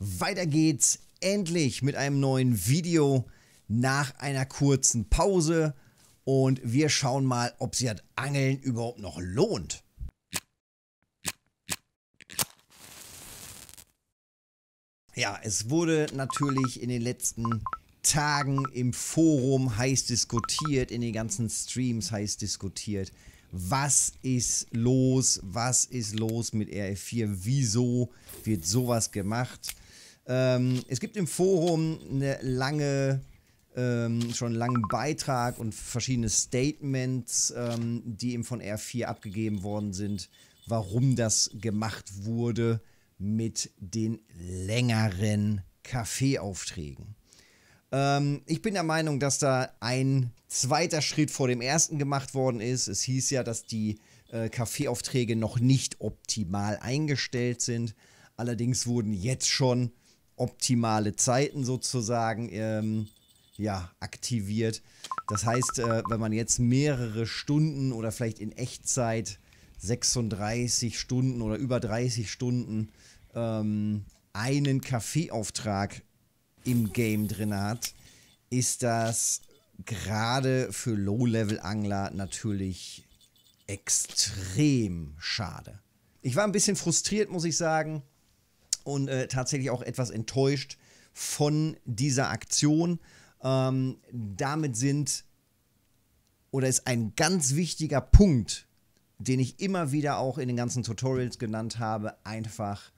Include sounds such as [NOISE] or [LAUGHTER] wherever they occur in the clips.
Weiter geht's endlich mit einem neuen Video nach einer kurzen Pause und wir schauen mal, ob sich das Angeln überhaupt noch lohnt. Ja, es wurde natürlich in den letzten Tagen im Forum heiß diskutiert, in den ganzen Streams heiß diskutiert. Was ist los? Was ist los mit RF4? Wieso wird sowas gemacht? Ähm, es gibt im Forum eine lange, ähm, schon einen langen Beitrag und verschiedene Statements, ähm, die eben von R4 abgegeben worden sind, warum das gemacht wurde mit den längeren Kaffeeaufträgen. Ähm, ich bin der Meinung, dass da ein zweiter Schritt vor dem ersten gemacht worden ist. Es hieß ja, dass die äh, Kaffeeaufträge noch nicht optimal eingestellt sind. Allerdings wurden jetzt schon optimale Zeiten sozusagen ähm, ja, aktiviert. Das heißt, äh, wenn man jetzt mehrere Stunden oder vielleicht in Echtzeit 36 Stunden oder über 30 Stunden ähm, einen Kaffeeauftrag im Game drin hat, ist das gerade für Low-Level-Angler natürlich extrem schade. Ich war ein bisschen frustriert, muss ich sagen und äh, tatsächlich auch etwas enttäuscht von dieser Aktion. Ähm, damit sind oder ist ein ganz wichtiger Punkt, den ich immer wieder auch in den ganzen Tutorials genannt habe, einfach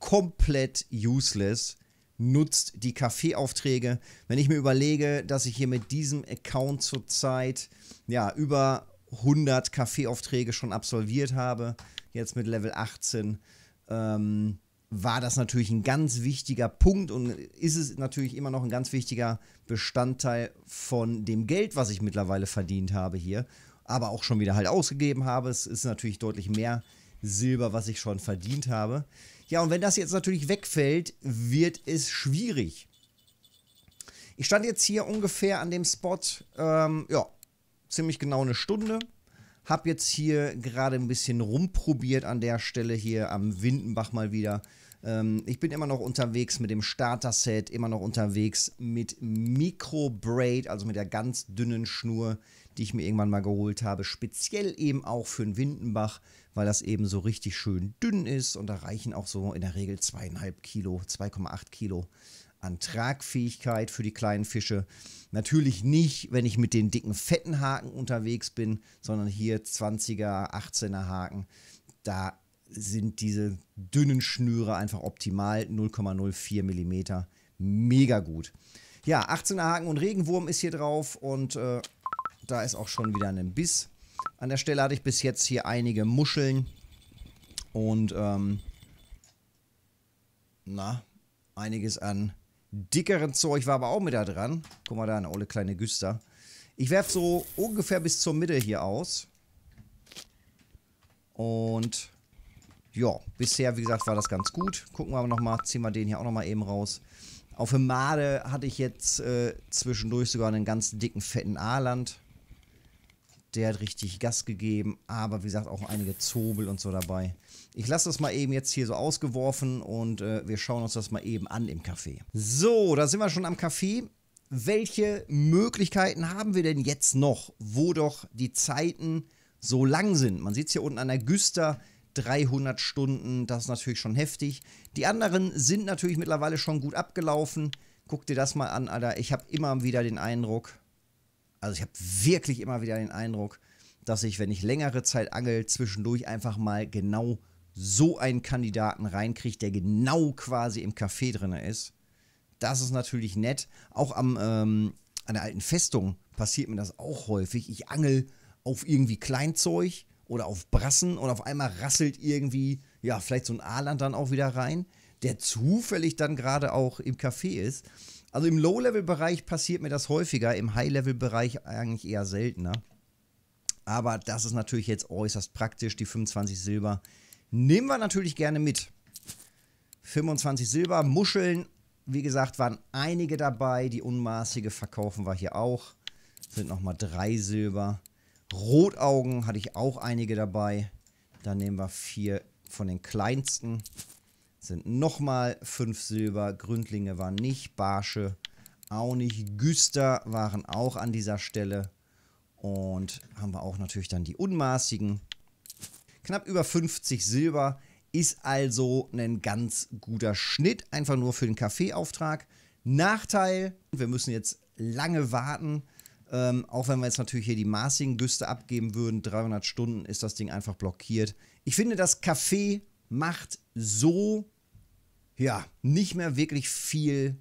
komplett useless. Nutzt die Kaffeeaufträge. Wenn ich mir überlege, dass ich hier mit diesem Account zurzeit ja über 100 Kaffeeaufträge schon absolviert habe, jetzt mit Level 18, ähm, war das natürlich ein ganz wichtiger Punkt und ist es natürlich immer noch ein ganz wichtiger Bestandteil von dem Geld, was ich mittlerweile verdient habe hier, aber auch schon wieder halt ausgegeben habe. Es ist natürlich deutlich mehr Silber, was ich schon verdient habe. Ja, und wenn das jetzt natürlich wegfällt, wird es schwierig. Ich stand jetzt hier ungefähr an dem Spot, ähm, ja, ziemlich genau eine Stunde. Hab jetzt hier gerade ein bisschen rumprobiert an der Stelle hier am Windenbach mal wieder. Ähm, ich bin immer noch unterwegs mit dem Starter-Set, immer noch unterwegs mit Micro-Braid, also mit der ganz dünnen Schnur, die ich mir irgendwann mal geholt habe. Speziell eben auch für den Windenbach, weil das eben so richtig schön dünn ist und da reichen auch so in der Regel 2,5 Kilo, 2,8 Kilo an Tragfähigkeit für die kleinen Fische. Natürlich nicht, wenn ich mit den dicken, fetten Haken unterwegs bin, sondern hier 20er, 18er Haken. Da sind diese dünnen Schnüre einfach optimal. 0,04 mm. Mega gut. Ja, 18er Haken und Regenwurm ist hier drauf und äh, da ist auch schon wieder ein Biss. An der Stelle hatte ich bis jetzt hier einige Muscheln und ähm, na, einiges an dickeren Zeug war aber auch mit da dran. Guck mal da, eine olle kleine Güster. Ich werfe so ungefähr bis zur Mitte hier aus. Und ja, bisher, wie gesagt, war das ganz gut. Gucken wir aber nochmal, ziehen wir den hier auch nochmal eben raus. Auf dem Made hatte ich jetzt äh, zwischendurch sogar einen ganz dicken, fetten Aaland. Der hat richtig Gas gegeben, aber wie gesagt auch einige Zobel und so dabei. Ich lasse das mal eben jetzt hier so ausgeworfen und äh, wir schauen uns das mal eben an im Café. So, da sind wir schon am Café. Welche Möglichkeiten haben wir denn jetzt noch, wo doch die Zeiten so lang sind? Man sieht es hier unten an der Güster, 300 Stunden, das ist natürlich schon heftig. Die anderen sind natürlich mittlerweile schon gut abgelaufen. Guck dir das mal an, Alter. Ich habe immer wieder den Eindruck, also ich habe wirklich immer wieder den Eindruck, dass ich, wenn ich längere Zeit angel, zwischendurch einfach mal genau so einen Kandidaten reinkriege, der genau quasi im Café drin ist. Das ist natürlich nett. Auch am, ähm, an der alten Festung passiert mir das auch häufig. Ich angel auf irgendwie Kleinzeug oder auf Brassen und auf einmal rasselt irgendwie, ja, vielleicht so ein Aaland dann auch wieder rein, der zufällig dann gerade auch im Café ist. Also im Low-Level-Bereich passiert mir das häufiger, im High-Level-Bereich eigentlich eher seltener. Aber das ist natürlich jetzt äußerst praktisch, die 25 Silber. Nehmen wir natürlich gerne mit. 25 Silber, Muscheln, wie gesagt, waren einige dabei. Die unmaßige verkaufen wir hier auch. Sind nochmal drei Silber. Rotaugen hatte ich auch einige dabei. Dann nehmen wir vier von den kleinsten sind nochmal 5 Silber. Gründlinge waren nicht, Barsche auch nicht, Güster waren auch an dieser Stelle. Und haben wir auch natürlich dann die Unmaßigen. Knapp über 50 Silber ist also ein ganz guter Schnitt, einfach nur für den Kaffeeauftrag. Nachteil, wir müssen jetzt lange warten. Ähm, auch wenn wir jetzt natürlich hier die maßigen Güste abgeben würden, 300 Stunden ist das Ding einfach blockiert. Ich finde, das Kaffee macht so ja, nicht mehr wirklich viel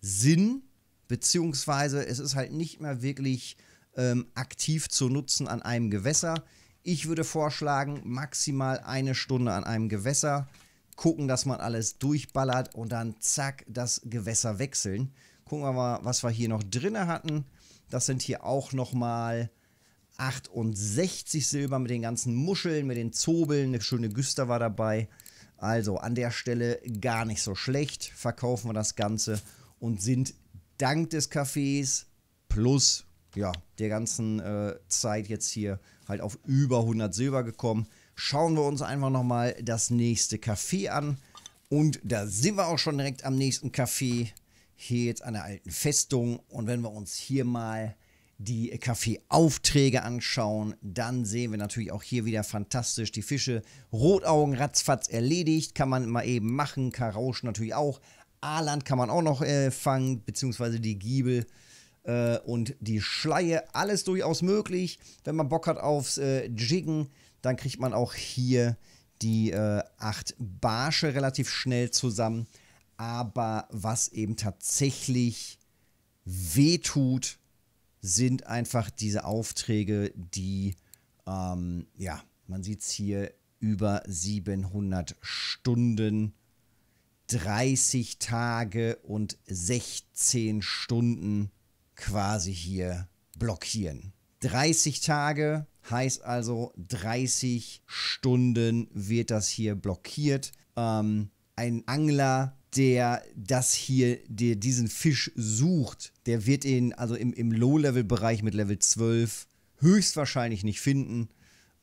Sinn, beziehungsweise es ist halt nicht mehr wirklich ähm, aktiv zu nutzen an einem Gewässer. Ich würde vorschlagen, maximal eine Stunde an einem Gewässer, gucken, dass man alles durchballert und dann zack, das Gewässer wechseln. Gucken wir mal, was wir hier noch drin hatten. Das sind hier auch nochmal 68 Silber mit den ganzen Muscheln, mit den Zobeln. Eine schöne Güster war dabei. Also an der Stelle gar nicht so schlecht verkaufen wir das Ganze und sind dank des Cafés plus ja, der ganzen äh, Zeit jetzt hier halt auf über 100 Silber gekommen. Schauen wir uns einfach nochmal das nächste Café an. Und da sind wir auch schon direkt am nächsten Café. Hier jetzt an der alten Festung. Und wenn wir uns hier mal die Kaffeeaufträge anschauen. Dann sehen wir natürlich auch hier wieder fantastisch die Fische. Rotaugen ratzfatz erledigt, kann man mal eben machen. Karauschen natürlich auch. Aaland kann man auch noch äh, fangen, beziehungsweise die Giebel äh, und die Schleie. Alles durchaus möglich. Wenn man Bock hat aufs äh, Jiggen, dann kriegt man auch hier die äh, acht Barsche relativ schnell zusammen. Aber was eben tatsächlich wehtut, sind einfach diese Aufträge, die, ähm, ja, man sieht es hier, über 700 Stunden, 30 Tage und 16 Stunden quasi hier blockieren. 30 Tage heißt also 30 Stunden wird das hier blockiert. Ähm, ein Angler der das hier, der diesen Fisch sucht, der wird ihn also im, im Low-Level-Bereich mit Level 12 höchstwahrscheinlich nicht finden.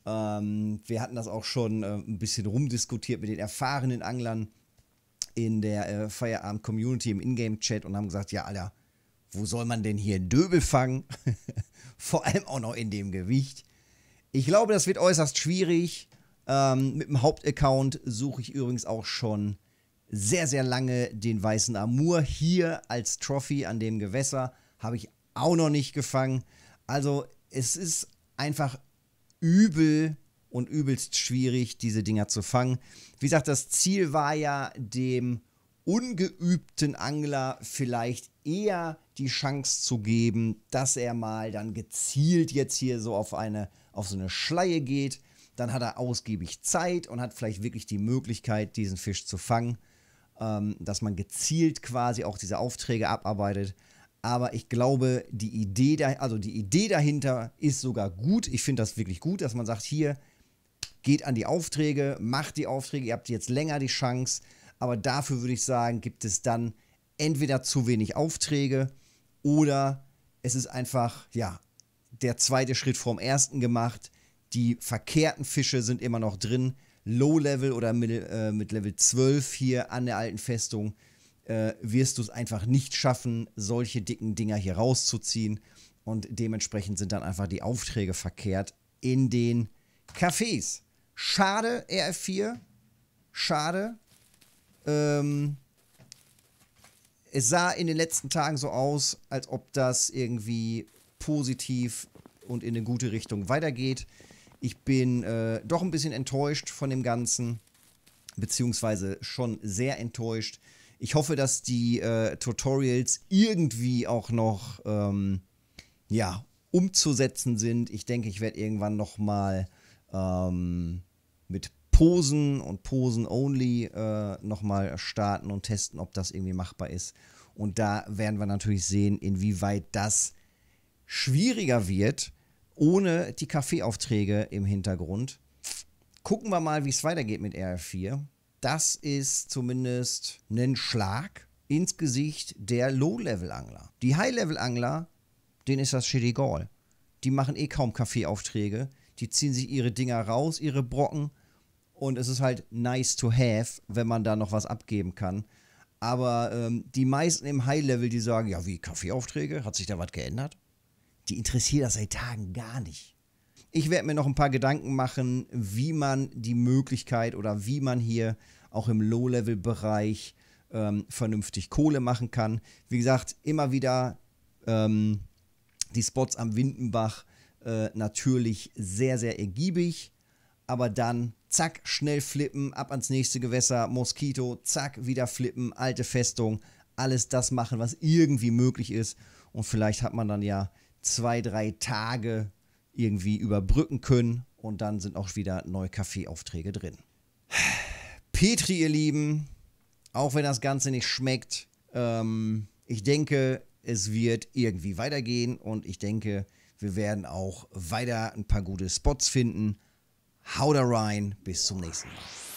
Ähm, wir hatten das auch schon äh, ein bisschen rumdiskutiert mit den erfahrenen Anglern in der äh, Feierabend-Community im Ingame-Chat und haben gesagt, ja, Alter, wo soll man denn hier Döbel fangen? [LAUGHS] Vor allem auch noch in dem Gewicht. Ich glaube, das wird äußerst schwierig. Ähm, mit dem Hauptaccount suche ich übrigens auch schon sehr, sehr lange den weißen Amur hier als Trophy an dem Gewässer. Habe ich auch noch nicht gefangen. Also es ist einfach übel und übelst schwierig, diese Dinger zu fangen. Wie gesagt, das Ziel war ja dem ungeübten Angler vielleicht eher die Chance zu geben, dass er mal dann gezielt jetzt hier so auf eine auf so eine Schleie geht, dann hat er ausgiebig Zeit und hat vielleicht wirklich die Möglichkeit, diesen Fisch zu fangen ähm, dass man gezielt quasi auch diese Aufträge abarbeitet. Aber ich glaube, die Idee, da, also die Idee dahinter ist sogar gut. Ich finde das wirklich gut, dass man sagt, hier geht an die Aufträge, macht die Aufträge, ihr habt jetzt länger die Chance. Aber dafür würde ich sagen, gibt es dann entweder zu wenig Aufträge oder es ist einfach, ja, der zweite Schritt vorm ersten gemacht. Die verkehrten Fische sind immer noch drin. Low-Level oder mit, äh, mit Level 12 hier an der alten Festung äh, wirst du es einfach nicht schaffen, solche dicken Dinger hier rauszuziehen. Und dementsprechend sind dann einfach die Aufträge verkehrt in den Cafés. Schade, RF4. Schade. Ähm, es sah in den letzten Tagen so aus, als ob das irgendwie positiv und in eine gute Richtung weitergeht. Ich bin äh, doch ein bisschen enttäuscht von dem Ganzen, beziehungsweise schon sehr enttäuscht. Ich hoffe, dass die äh, Tutorials irgendwie auch noch ähm, ja, umzusetzen sind. Ich denke, ich werde irgendwann nochmal ähm, mit Posen und Posen Only äh, nochmal starten und testen, ob das irgendwie machbar ist. Und da werden wir natürlich sehen, inwieweit das schwieriger wird, ohne die Kaffeeaufträge im Hintergrund. Gucken wir mal, wie es weitergeht mit RF4. Das ist zumindest ein Schlag ins Gesicht der Low-Level-Angler. Die High-Level-Angler, denen ist das shit egal. Die machen eh kaum Kaffeeaufträge. Die ziehen sich ihre Dinger raus, ihre Brocken. Und es ist halt nice to have, wenn man da noch was abgeben kann. Aber ähm, die meisten im High-Level, die sagen, ja, wie Kaffeeaufträge? Hat sich da was geändert? die interessiert das seit Tagen gar nicht. Ich werde mir noch ein paar Gedanken machen, wie man die Möglichkeit oder wie man hier auch im Low-Level-Bereich ähm, vernünftig Kohle machen kann. Wie gesagt, immer wieder ähm, die Spots am Windenbach äh, natürlich sehr, sehr ergiebig. Aber dann, zack, schnell flippen, ab ans nächste Gewässer, Moskito, zack, wieder flippen, alte Festung, alles das machen, was irgendwie möglich ist. Und vielleicht hat man dann ja zwei, drei Tage irgendwie überbrücken können und dann sind auch wieder neue Kaffeeaufträge drin. Petri, ihr Lieben, auch wenn das Ganze nicht schmeckt, ähm, ich denke, es wird irgendwie weitergehen und ich denke, wir werden auch weiter ein paar gute Spots finden. Hau da rein, bis zum nächsten Mal.